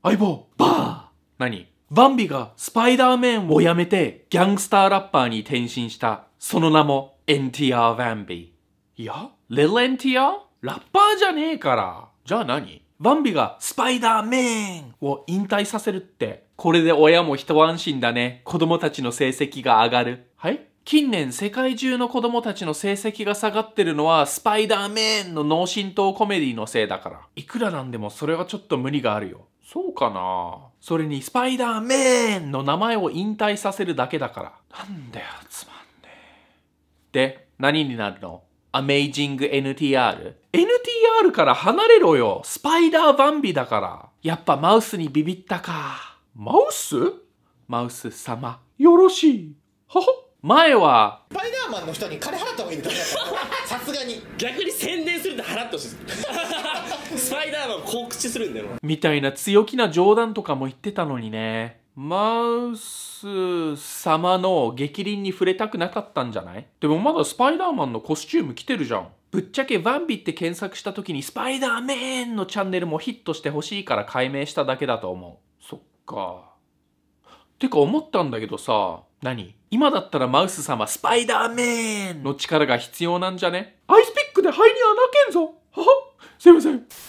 相棒バー何バンビがスパイダーメンを辞めてギャングスターラッパーに転身したその名も NTR バンビいやレ e NTR? ラッパーじゃねえからじゃあ何バンビがスパイダーメンを引退させるってこれで親も一安心だね子供たちの成績が上がるはい近年世界中の子供たちの成績が下がってるのはスパイダーメンの脳震盪コメディのせいだから。いくらなんでもそれはちょっと無理があるよ。そうかなそれにスパイダーメンの名前を引退させるだけだから。なんだよ、つまんねえ。で、何になるのアメイジング NTR?NTR NTR から離れろよスパイダーバンビだからやっぱマウスにビビったか。マウスマウス様、よろしい。はは前はスパイダーマンの人に金払った方がいいさすがに逆に宣伝すると払ってほしい スパイダーマン告知するんだよみたいな強気な冗談とかも言ってたのにねマウス様の逆鱗に触れたくなかったんじゃないでもまだスパイダーマンのコスチューム着てるじゃんぶっちゃけバンビって検索した時にスパイダーメンのチャンネルもヒットしてほしいから解明しただけだと思うそっかてか思ったんだけどさ何今だったらマウス様、スパイダーメンの力が必要なんじゃねアイスピックで肺に穴開けんぞははすいません。